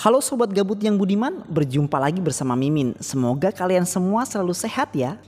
Halo sobat gabut yang budiman, berjumpa lagi bersama Mimin. Semoga kalian semua selalu sehat ya.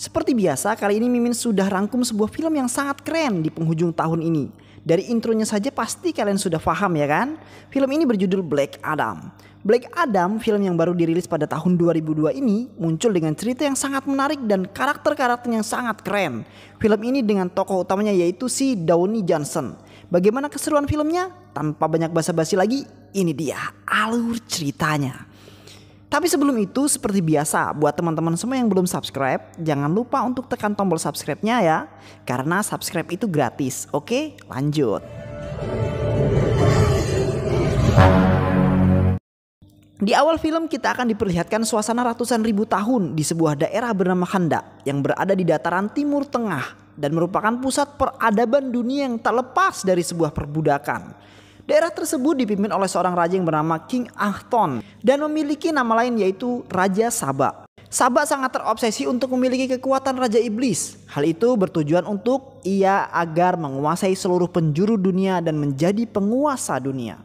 Seperti biasa, kali ini Mimin sudah rangkum sebuah film yang sangat keren di penghujung tahun ini. Dari intronya saja pasti kalian sudah paham ya kan? Film ini berjudul Black Adam. Black Adam, film yang baru dirilis pada tahun 2002 ini, muncul dengan cerita yang sangat menarik dan karakter-karakter yang sangat keren. Film ini dengan tokoh utamanya yaitu si Downey Johnson Bagaimana keseruan filmnya? Tanpa banyak basa-basi lagi, ini dia alur ceritanya. Tapi sebelum itu seperti biasa buat teman-teman semua yang belum subscribe jangan lupa untuk tekan tombol subscribe-nya ya karena subscribe itu gratis. Oke, lanjut. Di awal film kita akan diperlihatkan suasana ratusan ribu tahun di sebuah daerah bernama Handa yang berada di dataran timur tengah dan merupakan pusat peradaban dunia yang tak lepas dari sebuah perbudakan. Daerah tersebut dipimpin oleh seorang raja yang bernama King Ahton dan memiliki nama lain yaitu Raja Saba. Saba sangat terobsesi untuk memiliki kekuatan Raja Iblis. Hal itu bertujuan untuk ia agar menguasai seluruh penjuru dunia dan menjadi penguasa dunia.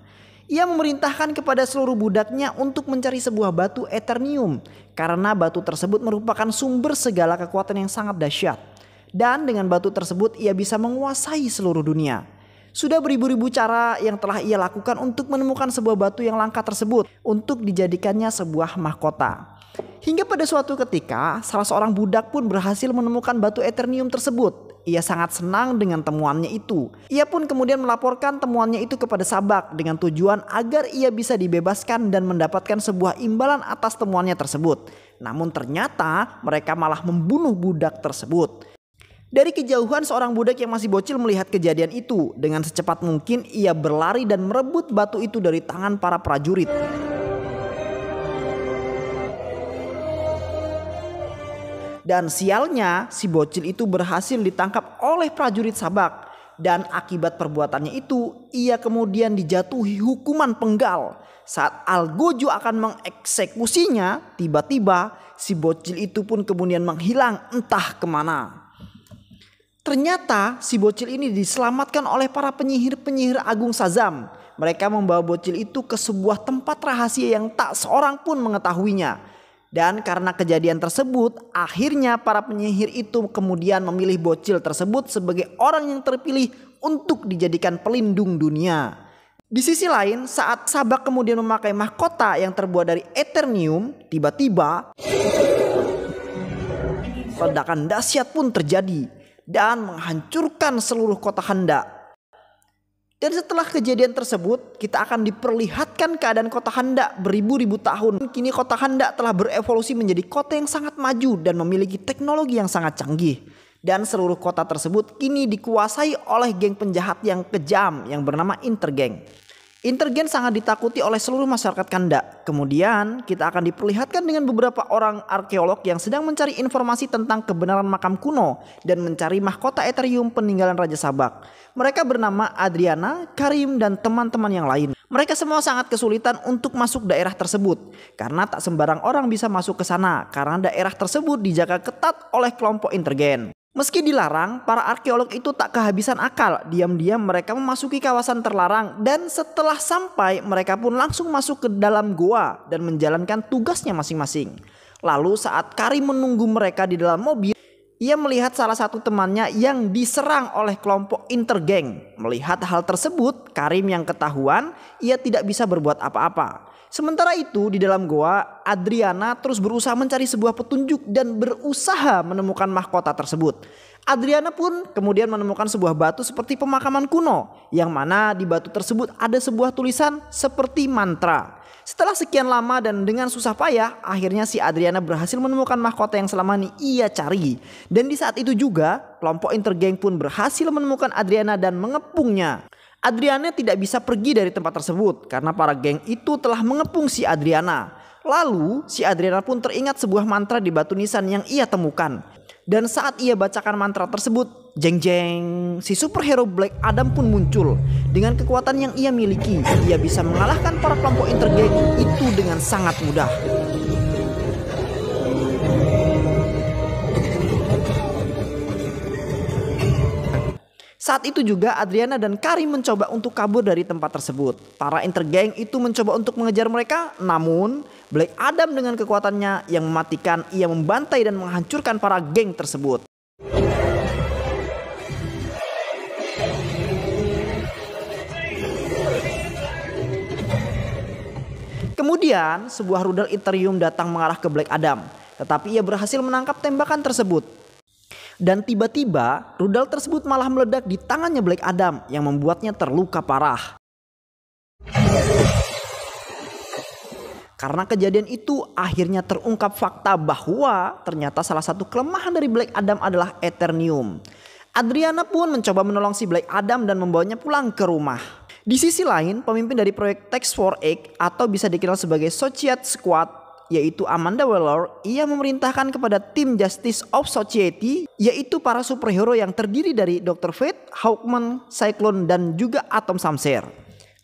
Ia memerintahkan kepada seluruh budaknya untuk mencari sebuah batu eternium karena batu tersebut merupakan sumber segala kekuatan yang sangat dahsyat. Dan dengan batu tersebut ia bisa menguasai seluruh dunia. Sudah beribu-ribu cara yang telah ia lakukan untuk menemukan sebuah batu yang langka tersebut untuk dijadikannya sebuah mahkota. Hingga pada suatu ketika, salah seorang budak pun berhasil menemukan batu eternium tersebut ia sangat senang dengan temuannya itu. Ia pun kemudian melaporkan temuannya itu kepada Sabak dengan tujuan agar ia bisa dibebaskan dan mendapatkan sebuah imbalan atas temuannya tersebut. Namun ternyata mereka malah membunuh budak tersebut. Dari kejauhan seorang budak yang masih bocil melihat kejadian itu. Dengan secepat mungkin ia berlari dan merebut batu itu dari tangan para prajurit. Dan sialnya si bocil itu berhasil ditangkap oleh prajurit sabak. Dan akibat perbuatannya itu ia kemudian dijatuhi hukuman penggal. Saat Algojo akan mengeksekusinya tiba-tiba si bocil itu pun kemudian menghilang entah kemana. Ternyata si bocil ini diselamatkan oleh para penyihir-penyihir Agung Sazam. Mereka membawa bocil itu ke sebuah tempat rahasia yang tak seorang pun mengetahuinya. Dan karena kejadian tersebut, akhirnya para penyihir itu kemudian memilih bocil tersebut sebagai orang yang terpilih untuk dijadikan pelindung dunia. Di sisi lain, saat Sabak kemudian memakai mahkota yang terbuat dari Eternium, tiba-tiba ledakan dahsyat pun terjadi dan menghancurkan seluruh kota Handa. Dan setelah kejadian tersebut, kita akan diperlihatkan keadaan kota Handa beribu-ribu tahun. Kini kota Handa telah berevolusi menjadi kota yang sangat maju dan memiliki teknologi yang sangat canggih. Dan seluruh kota tersebut kini dikuasai oleh geng penjahat yang kejam yang bernama Intergang. Intergen sangat ditakuti oleh seluruh masyarakat Kanda. Kemudian, kita akan diperlihatkan dengan beberapa orang arkeolog yang sedang mencari informasi tentang kebenaran makam kuno dan mencari mahkota Ethereum peninggalan Raja Sabak. Mereka bernama Adriana, Karim, dan teman-teman yang lain. Mereka semua sangat kesulitan untuk masuk daerah tersebut karena tak sembarang orang bisa masuk ke sana karena daerah tersebut dijaga ketat oleh kelompok Intergen. Meski dilarang, para arkeolog itu tak kehabisan akal. Diam-diam mereka memasuki kawasan terlarang dan setelah sampai mereka pun langsung masuk ke dalam goa dan menjalankan tugasnya masing-masing. Lalu saat Karim menunggu mereka di dalam mobil, ia melihat salah satu temannya yang diserang oleh kelompok intergeng. Melihat hal tersebut, Karim yang ketahuan, ia tidak bisa berbuat apa-apa. Sementara itu di dalam goa, Adriana terus berusaha mencari sebuah petunjuk dan berusaha menemukan mahkota tersebut. Adriana pun kemudian menemukan sebuah batu seperti pemakaman kuno yang mana di batu tersebut ada sebuah tulisan seperti mantra. Setelah sekian lama dan dengan susah payah, akhirnya si Adriana berhasil menemukan mahkota yang selama ini ia cari. Dan di saat itu juga, kelompok intergeng pun berhasil menemukan Adriana dan mengepungnya. Adriana tidak bisa pergi dari tempat tersebut karena para geng itu telah mengepung si Adriana. Lalu, si Adriana pun teringat sebuah mantra di batu nisan yang ia temukan. Dan saat ia bacakan mantra tersebut, jeng-jeng, si superhero Black Adam pun muncul. Dengan kekuatan yang ia miliki, ia bisa mengalahkan para kelompok intergeng itu dengan sangat mudah. Saat itu juga Adriana dan Karim mencoba untuk kabur dari tempat tersebut. Para intergeng itu mencoba untuk mengejar mereka, namun Black Adam dengan kekuatannya yang mematikan ia membantai dan menghancurkan para geng tersebut. Kemudian, sebuah rudal Ethereum datang mengarah ke Black Adam, tetapi ia berhasil menangkap tembakan tersebut. Dan tiba-tiba rudal tersebut malah meledak di tangannya Black Adam yang membuatnya terluka parah. Karena kejadian itu akhirnya terungkap fakta bahwa ternyata salah satu kelemahan dari Black Adam adalah Eternium. Adriana pun mencoba menolong si Black Adam dan membawanya pulang ke rumah. Di sisi lain, pemimpin dari proyek Tax for Egg atau bisa dikenal sebagai Societ Squad yaitu Amanda Waller, ia memerintahkan kepada tim Justice of Society, yaitu para superhero yang terdiri dari Dr. Fate, Hawkman, Cyclone, dan juga Atom Samser.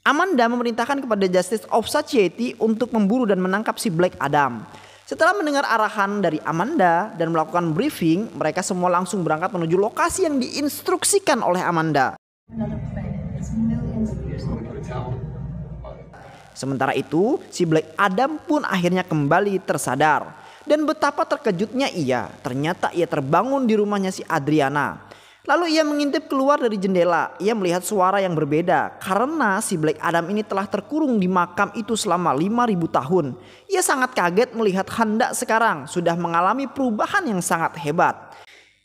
Amanda memerintahkan kepada Justice of Society untuk memburu dan menangkap si Black Adam. Setelah mendengar arahan dari Amanda dan melakukan briefing, mereka semua langsung berangkat menuju lokasi yang diinstruksikan oleh Amanda. Sementara itu, si Black Adam pun akhirnya kembali tersadar. Dan betapa terkejutnya ia, ternyata ia terbangun di rumahnya si Adriana. Lalu ia mengintip keluar dari jendela. Ia melihat suara yang berbeda karena si Black Adam ini telah terkurung di makam itu selama 5000 tahun. Ia sangat kaget melihat Handa sekarang sudah mengalami perubahan yang sangat hebat.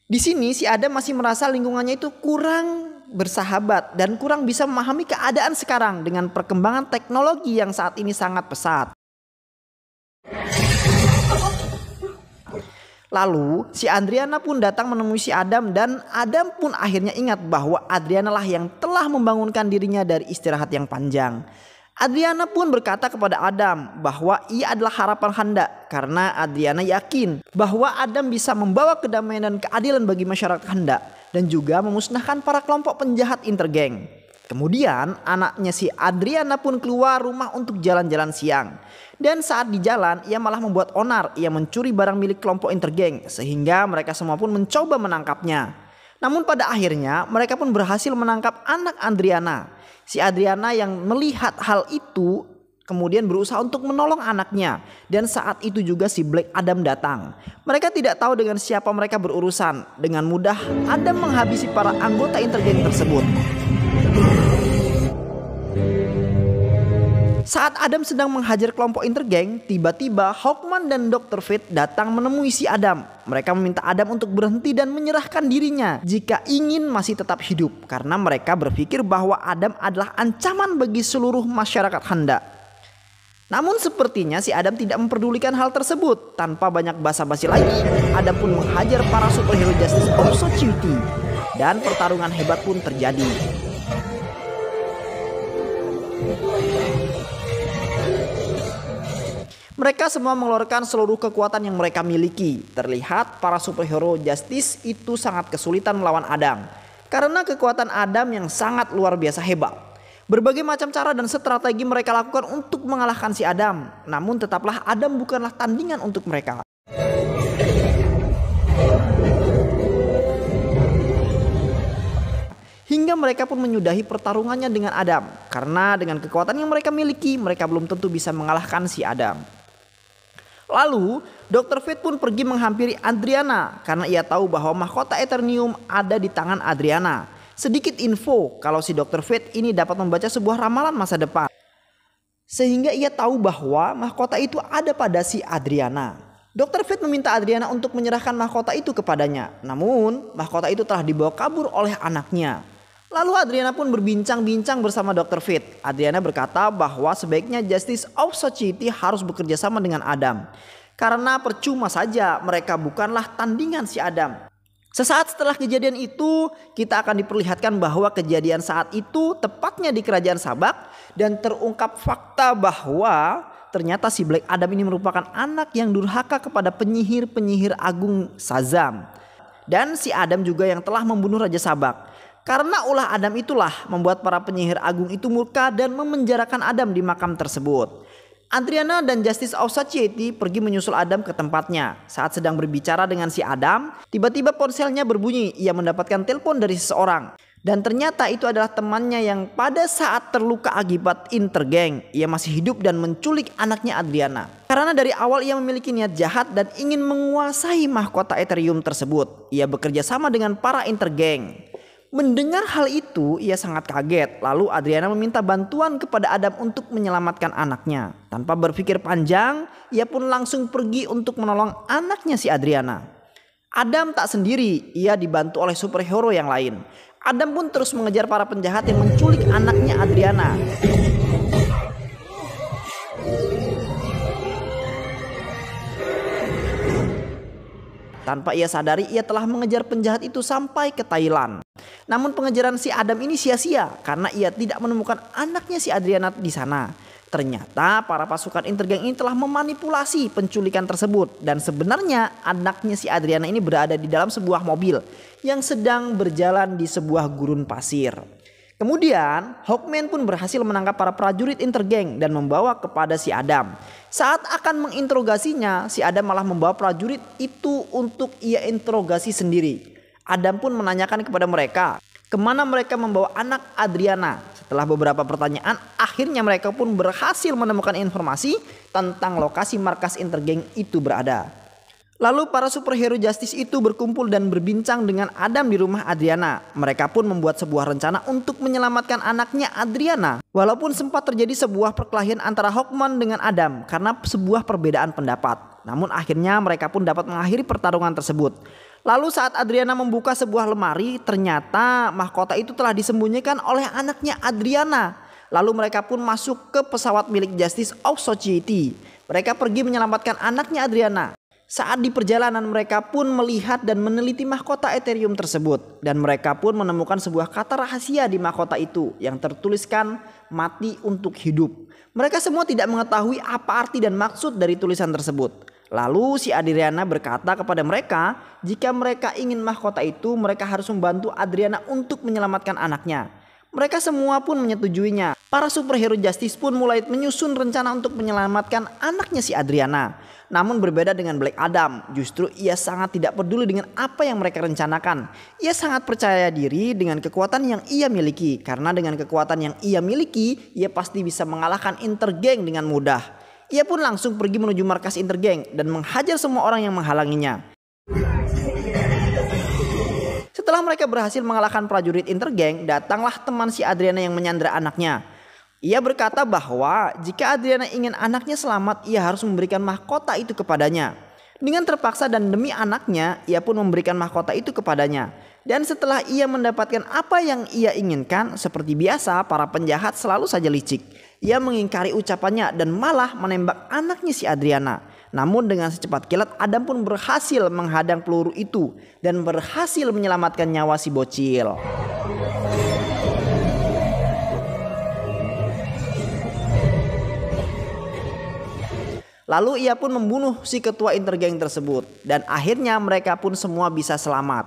Di sini si Adam masih merasa lingkungannya itu kurang bersahabat dan kurang bisa memahami keadaan sekarang dengan perkembangan teknologi yang saat ini sangat pesat. Lalu si Adriana pun datang menemui si Adam dan Adam pun akhirnya ingat bahwa Adriana lah yang telah membangunkan dirinya dari istirahat yang panjang. Adriana pun berkata kepada Adam bahwa ia adalah harapan Handa karena Adriana yakin bahwa Adam bisa membawa kedamaian dan keadilan bagi masyarakat Handa dan juga memusnahkan para kelompok penjahat intergeng. Kemudian anaknya si Adriana pun keluar rumah untuk jalan-jalan siang. Dan saat di jalan ia malah membuat onar, ia mencuri barang milik kelompok intergeng sehingga mereka semua pun mencoba menangkapnya. Namun pada akhirnya mereka pun berhasil menangkap anak Adriana. Si Adriana yang melihat hal itu kemudian berusaha untuk menolong anaknya. Dan saat itu juga si Black Adam datang. Mereka tidak tahu dengan siapa mereka berurusan. Dengan mudah, Adam menghabisi para anggota intergen tersebut. Saat Adam sedang menghajar kelompok intergeng, tiba-tiba Hawkman dan Dr. Fate datang menemui si Adam. Mereka meminta Adam untuk berhenti dan menyerahkan dirinya jika ingin masih tetap hidup karena mereka berpikir bahwa Adam adalah ancaman bagi seluruh masyarakat Handa. Namun sepertinya si Adam tidak memperdulikan hal tersebut. Tanpa banyak basa-basi lagi, Adam pun menghajar para superhero Justice of Society. Dan pertarungan hebat pun terjadi. Mereka semua mengeluarkan seluruh kekuatan yang mereka miliki. Terlihat para superhero Justice itu sangat kesulitan melawan Adam. Karena kekuatan Adam yang sangat luar biasa hebat. Berbagai macam cara dan strategi mereka lakukan untuk mengalahkan si Adam. Namun tetaplah Adam bukanlah tandingan untuk mereka. Hingga mereka pun menyudahi pertarungannya dengan Adam. Karena dengan kekuatan yang mereka miliki, mereka belum tentu bisa mengalahkan si Adam. Lalu, Dr. Fate pun pergi menghampiri Adriana karena ia tahu bahwa mahkota Eternium ada di tangan Adriana. Sedikit info kalau si Dr. Fate ini dapat membaca sebuah ramalan masa depan. Sehingga ia tahu bahwa mahkota itu ada pada si Adriana. Dr. Fate meminta Adriana untuk menyerahkan mahkota itu kepadanya. Namun, mahkota itu telah dibawa kabur oleh anaknya. Lalu Adriana pun berbincang-bincang bersama Dr. Fate. Adriana berkata bahwa sebaiknya Justice of Society harus bekerja sama dengan Adam. Karena percuma saja mereka bukanlah tandingan si Adam. Sesaat setelah kejadian itu, kita akan diperlihatkan bahwa kejadian saat itu tepatnya di kerajaan Sabak dan terungkap fakta bahwa ternyata si Black Adam ini merupakan anak yang durhaka kepada penyihir-penyihir agung Sazam. Dan si Adam juga yang telah membunuh Raja Sabak. Karena ulah Adam itulah membuat para penyihir agung itu murka dan memenjarakan Adam di makam tersebut. Adriana dan Justice of Society pergi menyusul Adam ke tempatnya. Saat sedang berbicara dengan si Adam, tiba-tiba ponselnya berbunyi. Ia mendapatkan telepon dari seseorang. Dan ternyata itu adalah temannya yang pada saat terluka akibat intergeng. Ia masih hidup dan menculik anaknya Adriana. Karena dari awal ia memiliki niat jahat dan ingin menguasai mahkota Ethereum tersebut. Ia bekerja sama dengan para intergeng. Mendengar hal itu, ia sangat kaget. Lalu Adriana meminta bantuan kepada Adam untuk menyelamatkan anaknya. Tanpa berpikir panjang, ia pun langsung pergi untuk menolong anaknya si Adriana. Adam tak sendiri, ia dibantu oleh superhero yang lain. Adam pun terus mengejar para penjahat yang menculik anaknya Adriana. Tanpa ia sadari ia telah mengejar penjahat itu sampai ke Thailand. Namun pengejaran si Adam ini sia-sia karena ia tidak menemukan anaknya si Adriana di sana. Ternyata para pasukan intergang ini telah memanipulasi penculikan tersebut dan sebenarnya anaknya si Adriana ini berada di dalam sebuah mobil yang sedang berjalan di sebuah gurun pasir. Kemudian Hawkman pun berhasil menangkap para prajurit intergeng dan membawa kepada si Adam. Saat akan menginterogasinya, si Adam malah membawa prajurit itu untuk ia interogasi sendiri. Adam pun menanyakan kepada mereka, kemana mereka membawa anak Adriana. Setelah beberapa pertanyaan, akhirnya mereka pun berhasil menemukan informasi tentang lokasi markas intergeng itu berada. Lalu para superhero Justice itu berkumpul dan berbincang dengan Adam di rumah Adriana. Mereka pun membuat sebuah rencana untuk menyelamatkan anaknya Adriana. Walaupun sempat terjadi sebuah perkelahian antara Hawkman dengan Adam karena sebuah perbedaan pendapat. Namun akhirnya mereka pun dapat mengakhiri pertarungan tersebut. Lalu saat Adriana membuka sebuah lemari, ternyata mahkota itu telah disembunyikan oleh anaknya Adriana. Lalu mereka pun masuk ke pesawat milik Justice of Society. Mereka pergi menyelamatkan anaknya Adriana. Saat di perjalanan mereka pun melihat dan meneliti mahkota Ethereum tersebut dan mereka pun menemukan sebuah kata rahasia di mahkota itu yang tertuliskan mati untuk hidup. Mereka semua tidak mengetahui apa arti dan maksud dari tulisan tersebut. Lalu si Adriana berkata kepada mereka, jika mereka ingin mahkota itu, mereka harus membantu Adriana untuk menyelamatkan anaknya. Mereka semua pun menyetujuinya. Para superhero Justice pun mulai menyusun rencana untuk menyelamatkan anaknya si Adriana. Namun berbeda dengan Black Adam, justru ia sangat tidak peduli dengan apa yang mereka rencanakan. Ia sangat percaya diri dengan kekuatan yang ia miliki karena dengan kekuatan yang ia miliki, ia pasti bisa mengalahkan Intergang dengan mudah. Ia pun langsung pergi menuju markas Intergang dan menghajar semua orang yang menghalanginya. Setelah mereka berhasil mengalahkan prajurit intergeng, datanglah teman si Adriana yang menyandra anaknya. Ia berkata bahwa jika Adriana ingin anaknya selamat, ia harus memberikan mahkota itu kepadanya. Dengan terpaksa dan demi anaknya, ia pun memberikan mahkota itu kepadanya. Dan setelah ia mendapatkan apa yang ia inginkan, seperti biasa para penjahat selalu saja licik. Ia mengingkari ucapannya dan malah menembak anaknya si Adriana. Namun dengan secepat kilat Adam pun berhasil menghadang peluru itu dan berhasil menyelamatkan nyawa si bocil. Lalu ia pun membunuh si ketua intergeng tersebut dan akhirnya mereka pun semua bisa selamat.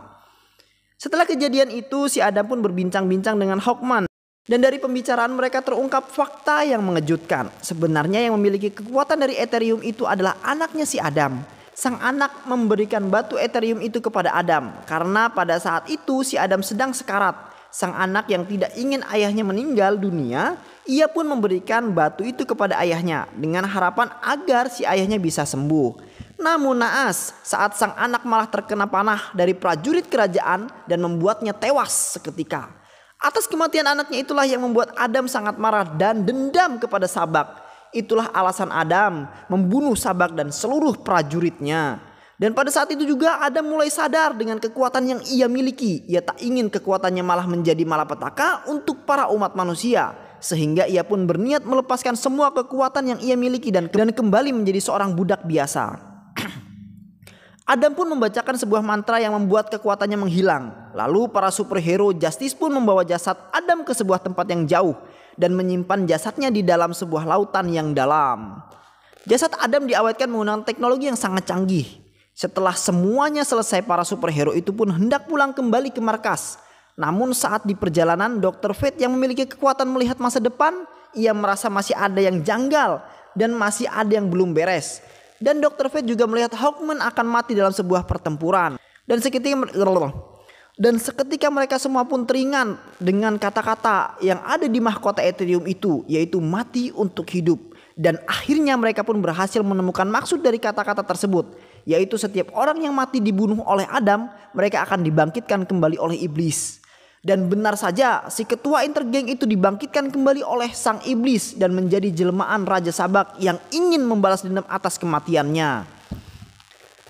Setelah kejadian itu si Adam pun berbincang-bincang dengan Hawkman dan dari pembicaraan mereka terungkap fakta yang mengejutkan. Sebenarnya yang memiliki kekuatan dari Ethereum itu adalah anaknya si Adam. Sang anak memberikan batu Ethereum itu kepada Adam karena pada saat itu si Adam sedang sekarat. Sang anak yang tidak ingin ayahnya meninggal dunia, ia pun memberikan batu itu kepada ayahnya dengan harapan agar si ayahnya bisa sembuh. Namun naas saat sang anak malah terkena panah dari prajurit kerajaan dan membuatnya tewas seketika. Atas kematian anaknya itulah yang membuat Adam sangat marah dan dendam kepada Sabak. Itulah alasan Adam membunuh Sabak dan seluruh prajuritnya. Dan pada saat itu juga Adam mulai sadar dengan kekuatan yang ia miliki. Ia tak ingin kekuatannya malah menjadi malapetaka untuk para umat manusia. Sehingga ia pun berniat melepaskan semua kekuatan yang ia miliki dan, dan kembali menjadi seorang budak biasa. Adam pun membacakan sebuah mantra yang membuat kekuatannya menghilang. Lalu para superhero Justice pun membawa jasad Adam ke sebuah tempat yang jauh dan menyimpan jasadnya di dalam sebuah lautan yang dalam. Jasad Adam diawetkan menggunakan teknologi yang sangat canggih. Setelah semuanya selesai para superhero itu pun hendak pulang kembali ke markas. Namun saat di perjalanan Dr. Fate yang memiliki kekuatan melihat masa depan, ia merasa masih ada yang janggal dan masih ada yang belum beres. Dan Dr. Fate juga melihat Hawkman akan mati dalam sebuah pertempuran. Dan seketika dan seketika mereka semua pun teringat dengan kata-kata yang ada di mahkota Ethereum itu, yaitu mati untuk hidup. Dan akhirnya mereka pun berhasil menemukan maksud dari kata-kata tersebut, yaitu setiap orang yang mati dibunuh oleh Adam, mereka akan dibangkitkan kembali oleh iblis. Dan benar saja si ketua intergeng itu dibangkitkan kembali oleh sang iblis dan menjadi jelmaan Raja Sabak yang ingin membalas dendam atas kematiannya.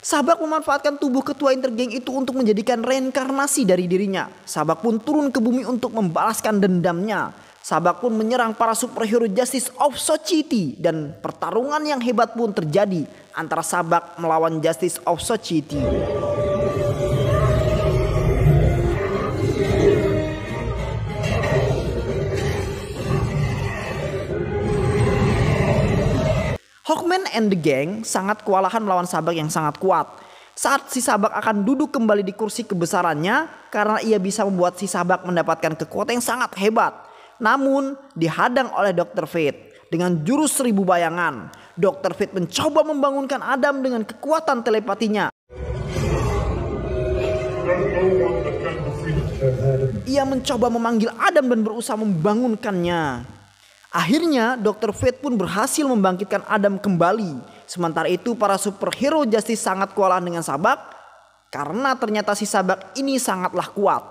Sabak memanfaatkan tubuh ketua intergeng itu untuk menjadikan reinkarnasi dari dirinya. Sabak pun turun ke bumi untuk membalaskan dendamnya. Sabak pun menyerang para superhero Justice of Society dan pertarungan yang hebat pun terjadi antara Sabak melawan Justice of Society. Hawkman and the gang sangat kewalahan melawan Sabak yang sangat kuat. Saat si Sabak akan duduk kembali di kursi kebesarannya karena ia bisa membuat si Sabak mendapatkan kekuatan yang sangat hebat. Namun dihadang oleh Dr. Fate dengan jurus seribu bayangan. Dr. Fate mencoba membangunkan Adam dengan kekuatan telepatinya. Ia mencoba memanggil Adam dan berusaha membangunkannya. Akhirnya Dr. Fate pun berhasil membangkitkan Adam kembali. Sementara itu para superhero Justice sangat kewalahan dengan Sabak karena ternyata si Sabak ini sangatlah kuat.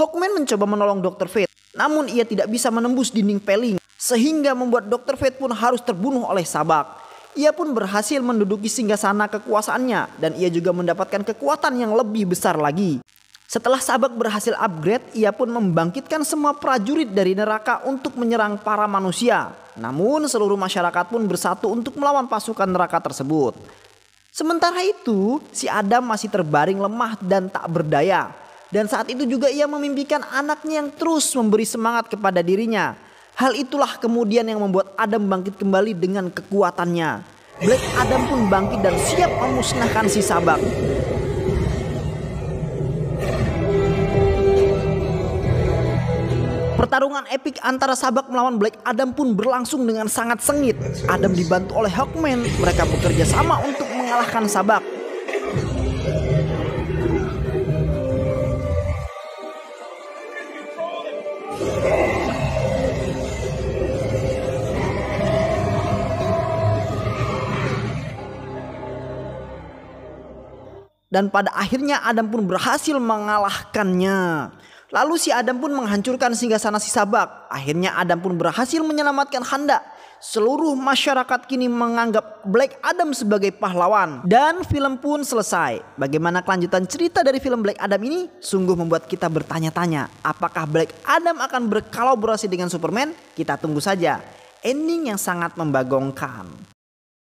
Hawkman mencoba menolong Dr. Fate namun ia tidak bisa menembus dinding peling sehingga membuat Dr. Fate pun harus terbunuh oleh Sabak. Ia pun berhasil menduduki singgasana kekuasaannya dan ia juga mendapatkan kekuatan yang lebih besar lagi. Setelah Sabak berhasil upgrade, ia pun membangkitkan semua prajurit dari neraka untuk menyerang para manusia. Namun seluruh masyarakat pun bersatu untuk melawan pasukan neraka tersebut. Sementara itu, si Adam masih terbaring lemah dan tak berdaya. Dan saat itu juga ia memimpikan anaknya yang terus memberi semangat kepada dirinya. Hal itulah kemudian yang membuat Adam bangkit kembali dengan kekuatannya. Black Adam pun bangkit dan siap memusnahkan si Sabak. Pertarungan epik antara Sabak melawan Black Adam pun berlangsung dengan sangat sengit. Adam dibantu oleh Hawkman. Mereka bekerja sama untuk mengalahkan Sabak. Dan pada akhirnya Adam pun berhasil mengalahkannya. Lalu si Adam pun menghancurkan singgah sana si Sabak. Akhirnya Adam pun berhasil menyelamatkan Handa. Seluruh masyarakat kini menganggap Black Adam sebagai pahlawan dan film pun selesai. Bagaimana kelanjutan cerita dari film Black Adam ini sungguh membuat kita bertanya-tanya, apakah Black Adam akan berkolaborasi dengan Superman? Kita tunggu saja. Ending yang sangat membagongkan.